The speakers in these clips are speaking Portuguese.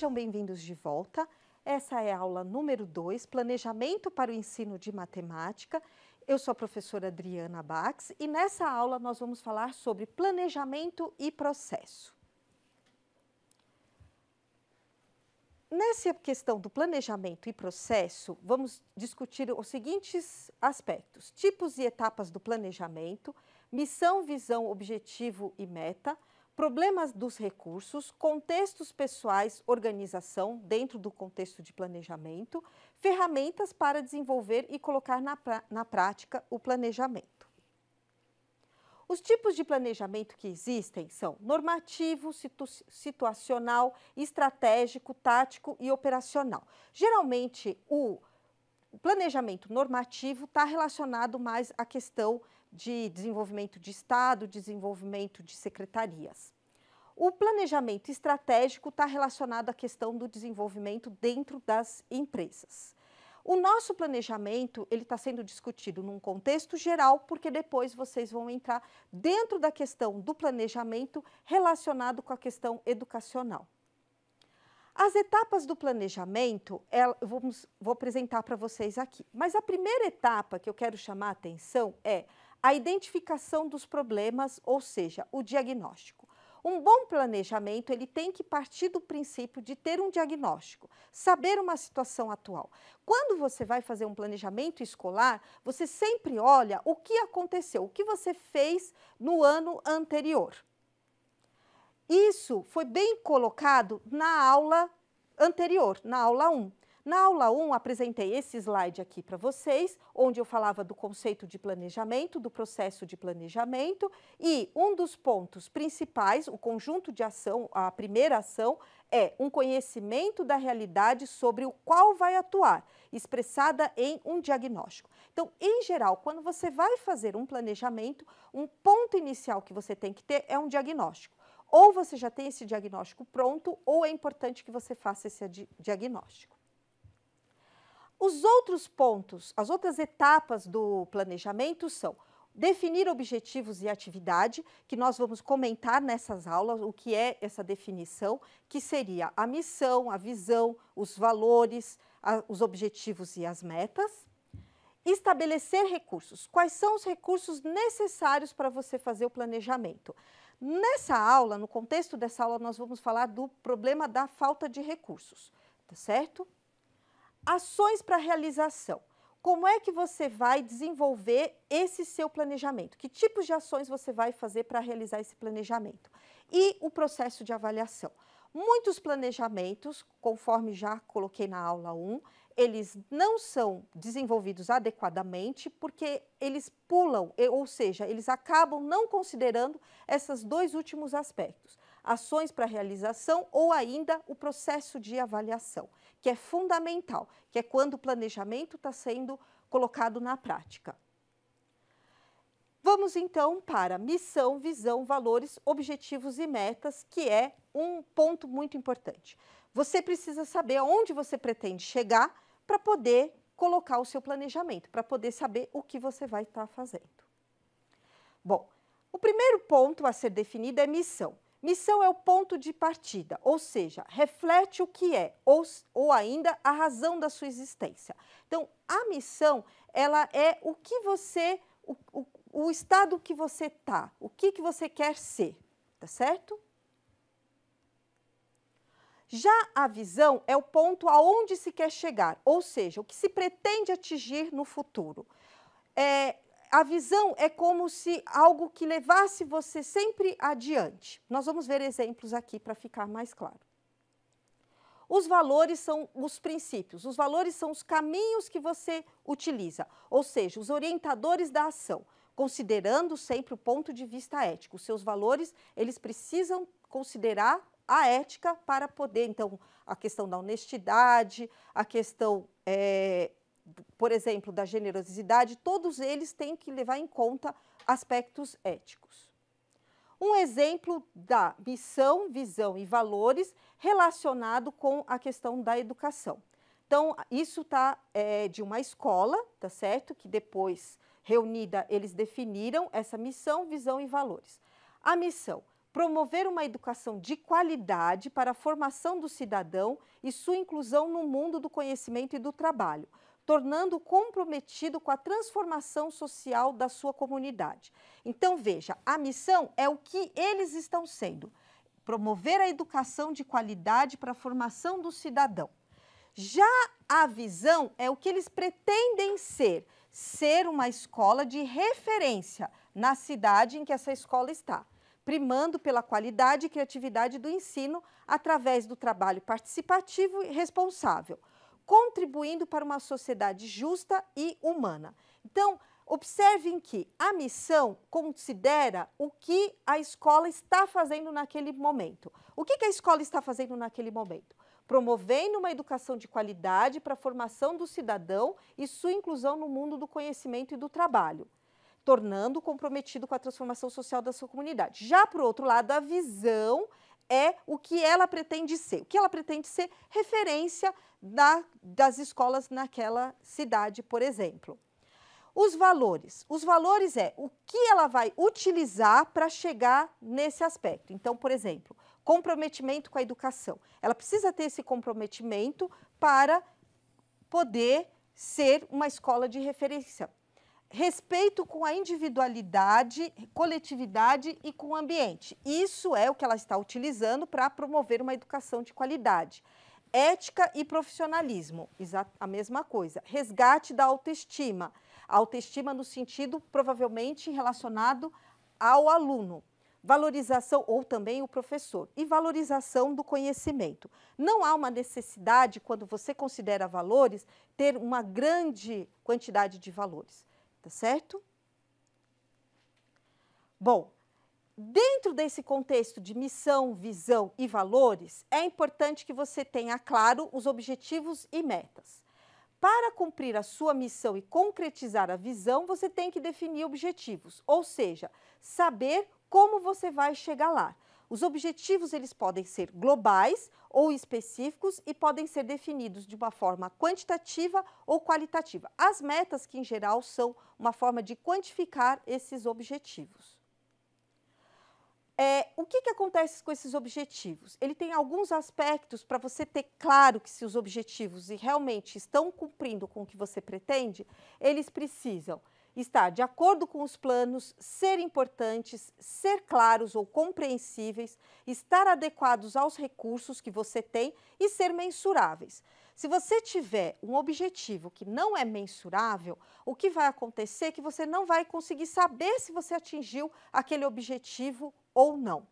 Sejam bem-vindos de volta. Essa é a aula número 2, Planejamento para o Ensino de Matemática. Eu sou a professora Adriana Bax e nessa aula nós vamos falar sobre planejamento e processo. Nessa questão do planejamento e processo, vamos discutir os seguintes aspectos: tipos e etapas do planejamento, missão, visão, objetivo e meta, problemas dos recursos, contextos pessoais, organização dentro do contexto de planejamento, ferramentas para desenvolver e colocar na, na prática o planejamento. Os tipos de planejamento que existem são normativo, situ situacional, estratégico, tático e operacional. Geralmente, o planejamento normativo está relacionado mais à questão de desenvolvimento de Estado, desenvolvimento de secretarias. O planejamento estratégico está relacionado à questão do desenvolvimento dentro das empresas. O nosso planejamento ele está sendo discutido num contexto geral, porque depois vocês vão entrar dentro da questão do planejamento relacionado com a questão educacional. As etapas do planejamento, ela, vamos, vou apresentar para vocês aqui. Mas a primeira etapa que eu quero chamar a atenção é a identificação dos problemas, ou seja, o diagnóstico. Um bom planejamento, ele tem que partir do princípio de ter um diagnóstico, saber uma situação atual. Quando você vai fazer um planejamento escolar, você sempre olha o que aconteceu, o que você fez no ano anterior. Isso foi bem colocado na aula anterior, na aula 1. Na aula 1, apresentei esse slide aqui para vocês, onde eu falava do conceito de planejamento, do processo de planejamento, e um dos pontos principais, o conjunto de ação, a primeira ação, é um conhecimento da realidade sobre o qual vai atuar, expressada em um diagnóstico. Então, em geral, quando você vai fazer um planejamento, um ponto inicial que você tem que ter é um diagnóstico. Ou você já tem esse diagnóstico pronto, ou é importante que você faça esse diagnóstico. Os outros pontos, as outras etapas do planejamento são definir objetivos e atividade, que nós vamos comentar nessas aulas o que é essa definição, que seria a missão, a visão, os valores, a, os objetivos e as metas. Estabelecer recursos. Quais são os recursos necessários para você fazer o planejamento? Nessa aula, no contexto dessa aula, nós vamos falar do problema da falta de recursos, tá certo? Ações para realização. Como é que você vai desenvolver esse seu planejamento? Que tipos de ações você vai fazer para realizar esse planejamento? E o processo de avaliação. Muitos planejamentos, conforme já coloquei na aula 1, eles não são desenvolvidos adequadamente porque eles pulam, ou seja, eles acabam não considerando esses dois últimos aspectos: ações para realização ou ainda o processo de avaliação que é fundamental, que é quando o planejamento está sendo colocado na prática. Vamos então para missão, visão, valores, objetivos e metas, que é um ponto muito importante. Você precisa saber aonde você pretende chegar para poder colocar o seu planejamento, para poder saber o que você vai estar tá fazendo. Bom, o primeiro ponto a ser definido é missão. Missão é o ponto de partida, ou seja, reflete o que é ou, ou ainda a razão da sua existência. Então, a missão, ela é o que você, o, o, o estado que você está, o que, que você quer ser, tá certo? Já a visão é o ponto aonde se quer chegar, ou seja, o que se pretende atingir no futuro. É, a visão é como se algo que levasse você sempre adiante. Nós vamos ver exemplos aqui para ficar mais claro. Os valores são os princípios, os valores são os caminhos que você utiliza, ou seja, os orientadores da ação, considerando sempre o ponto de vista ético. Os seus valores, eles precisam considerar a ética para poder, então, a questão da honestidade, a questão é, por exemplo, da generosidade, todos eles têm que levar em conta aspectos éticos. Um exemplo da missão, visão e valores relacionado com a questão da educação. Então, isso está é, de uma escola, tá certo? Que depois, reunida, eles definiram essa missão, visão e valores. A missão, promover uma educação de qualidade para a formação do cidadão e sua inclusão no mundo do conhecimento e do trabalho, tornando comprometido com a transformação social da sua comunidade. Então, veja, a missão é o que eles estão sendo: promover a educação de qualidade para a formação do cidadão. Já a visão é o que eles pretendem ser: ser uma escola de referência na cidade em que essa escola está, primando pela qualidade e criatividade do ensino através do trabalho participativo e responsável contribuindo para uma sociedade justa e humana. Então, observem que a missão considera o que a escola está fazendo naquele momento. O que, que a escola está fazendo naquele momento? Promovendo uma educação de qualidade para a formação do cidadão e sua inclusão no mundo do conhecimento e do trabalho tornando comprometido com a transformação social da sua comunidade. Já por outro lado, a visão é o que ela pretende ser. O que ela pretende ser referência da, das escolas naquela cidade, por exemplo. Os valores. Os valores é o que ela vai utilizar para chegar nesse aspecto. Então, por exemplo, comprometimento com a educação. Ela precisa ter esse comprometimento para poder ser uma escola de referência, respeito com a individualidade, coletividade e com o ambiente. Isso é o que ela está utilizando para promover uma educação de qualidade. Ética e profissionalismo, a mesma coisa. Resgate da autoestima. A autoestima no sentido provavelmente relacionado ao aluno. Valorização, ou também o professor, e valorização do conhecimento. Não há uma necessidade, quando você considera valores, ter uma grande quantidade de valores tá certo? Bom, dentro desse contexto de missão, visão e valores, é importante que você tenha claro os objetivos e metas. Para cumprir a sua missão e concretizar a visão, você tem que definir objetivos, ou seja, saber como você vai chegar lá. Os objetivos eles podem ser globais ou específicos e podem ser definidos de uma forma quantitativa ou qualitativa. As metas, que em geral são uma forma de quantificar esses objetivos. É, o que, que acontece com esses objetivos? Ele tem alguns aspectos para você ter claro que se os objetivos realmente estão cumprindo com o que você pretende, eles precisam estar de acordo com os planos, ser importantes, ser claros ou compreensíveis, estar adequados aos recursos que você tem e ser mensuráveis. Se você tiver um objetivo que não é mensurável, o que vai acontecer é que você não vai conseguir saber se você atingiu aquele objetivo ou não.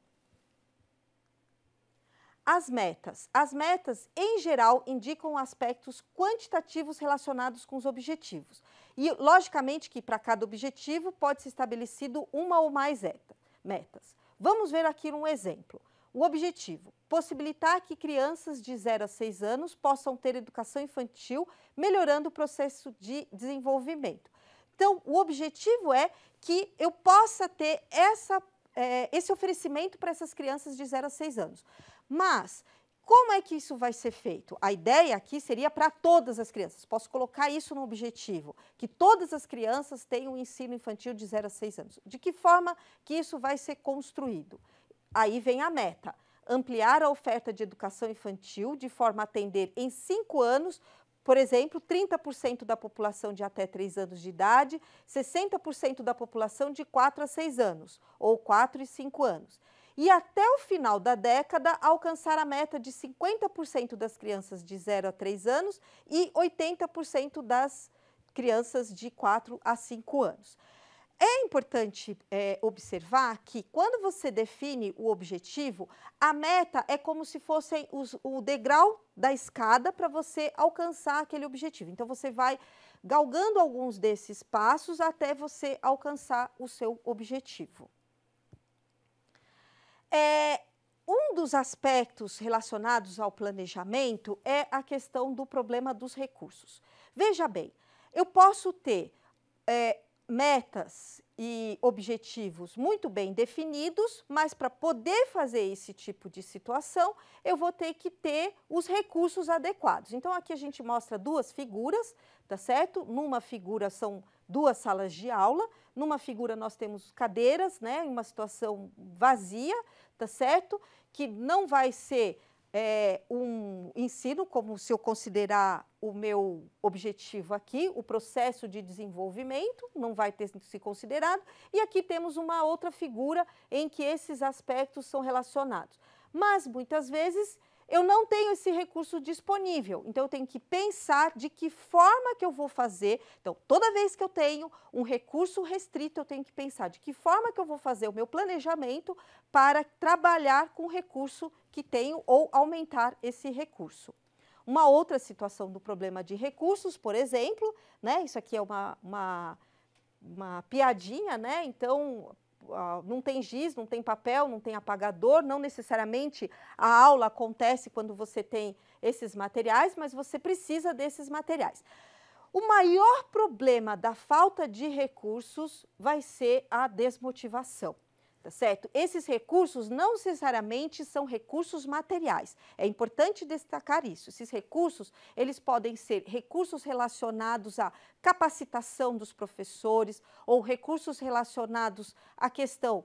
As metas. As metas, em geral, indicam aspectos quantitativos relacionados com os objetivos. E, logicamente, que para cada objetivo pode ser estabelecido uma ou mais metas. Vamos ver aqui um exemplo. O objetivo: possibilitar que crianças de 0 a 6 anos possam ter educação infantil, melhorando o processo de desenvolvimento. Então, o objetivo é que eu possa ter essa, eh, esse oferecimento para essas crianças de 0 a 6 anos. Mas como é que isso vai ser feito? A ideia aqui seria para todas as crianças. Posso colocar isso no objetivo, que todas as crianças tenham ensino infantil de 0 a 6 anos. De que forma que isso vai ser construído? Aí vem a meta, ampliar a oferta de educação infantil de forma a atender em 5 anos por exemplo, 30% da população de até 3 anos de idade, 60% da população de 4 a 6 anos, ou 4 e 5 anos e até o final da década alcançar a meta de 50% das crianças de 0 a 3 anos e 80% das crianças de 4 a 5 anos. É importante é, observar que quando você define o objetivo, a meta é como se fosse os, o degrau da escada para você alcançar aquele objetivo. Então você vai galgando alguns desses passos até você alcançar o seu objetivo. É, um dos aspectos relacionados ao planejamento é a questão do problema dos recursos. Veja bem, eu posso ter é, metas e objetivos muito bem definidos, mas para poder fazer esse tipo de situação, eu vou ter que ter os recursos adequados. Então aqui a gente mostra duas figuras, tá certo? Numa figura são duas salas de aula, numa figura nós temos cadeiras, né, em uma situação vazia, tá certo? Que não vai ser é, um ensino, como se eu considerar o meu objetivo aqui, o processo de desenvolvimento, não vai ter se considerado. E aqui temos uma outra figura em que esses aspectos são relacionados. Mas muitas vezes eu não tenho esse recurso disponível. Então eu tenho que pensar de que forma que eu vou fazer. Então, toda vez que eu tenho um recurso restrito, eu tenho que pensar de que forma que eu vou fazer o meu planejamento para trabalhar com o recurso que tenho ou aumentar esse recurso. Uma outra situação do problema de recursos, por exemplo, né? Isso aqui é uma, uma, uma piadinha, né? Então, não tem giz, não tem papel, não tem apagador, não necessariamente a aula acontece quando você tem esses materiais, mas você precisa desses materiais. O maior problema da falta de recursos vai ser a desmotivação. Tá certo? Esses recursos não necessariamente são recursos materiais. É importante destacar isso. Esses recursos, eles podem ser recursos relacionados à capacitação dos professores ou recursos relacionados à questão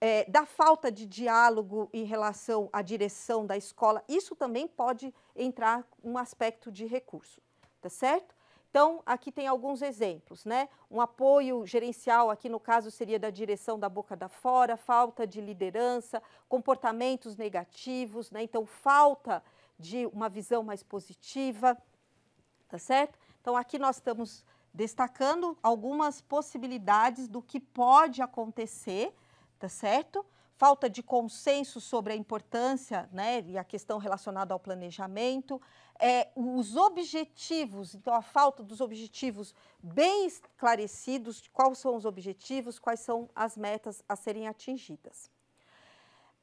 é, da falta de diálogo em relação à direção da escola. Isso também pode entrar um aspecto de recurso, tá certo? Então, aqui tem alguns exemplos, né? Um apoio gerencial, aqui no caso seria da direção da boca da fora, falta de liderança, comportamentos negativos, né? Então, falta de uma visão mais positiva, tá certo? Então, aqui nós estamos destacando algumas possibilidades do que pode acontecer, tá certo? Falta de consenso sobre a importância né, e a questão relacionada ao planejamento, é, os objetivos, então a falta dos objetivos bem esclarecidos, de quais são os objetivos, quais são as metas a serem atingidas.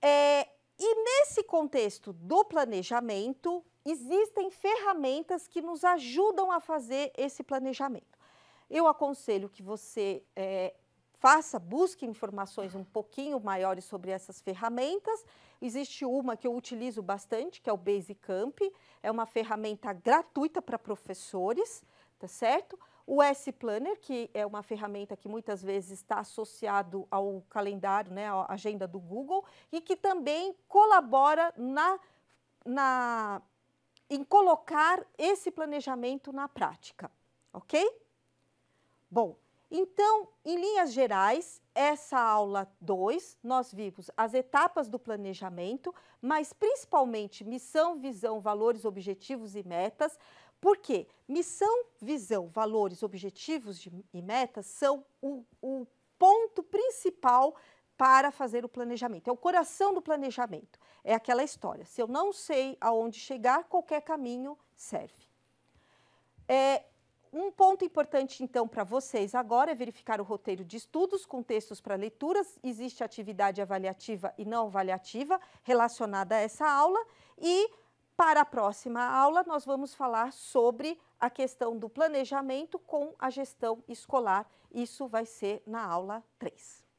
É, e nesse contexto do planejamento, existem ferramentas que nos ajudam a fazer esse planejamento. Eu aconselho que você é, faça, busque informações um pouquinho maiores sobre essas ferramentas. Existe uma que eu utilizo bastante, que é o Basecamp, é uma ferramenta gratuita para professores, tá certo? O S-Planner, que é uma ferramenta que muitas vezes está associado ao calendário, né, à agenda do Google, e que também colabora na, na, em colocar esse planejamento na prática, ok? Bom, então, em linhas gerais, essa aula 2, nós vimos as etapas do planejamento, mas principalmente missão, visão, valores, objetivos e metas. Por quê? missão, visão, valores, objetivos de, e metas são o, o ponto principal para fazer o planejamento. É o coração do planejamento. É aquela história. Se eu não sei aonde chegar, qualquer caminho serve. É, um ponto importante, então, para vocês agora é verificar o roteiro de estudos com textos para leituras. Existe atividade avaliativa e não avaliativa relacionada a essa aula. E para a próxima aula, nós vamos falar sobre a questão do planejamento com a gestão escolar. Isso vai ser na aula 3.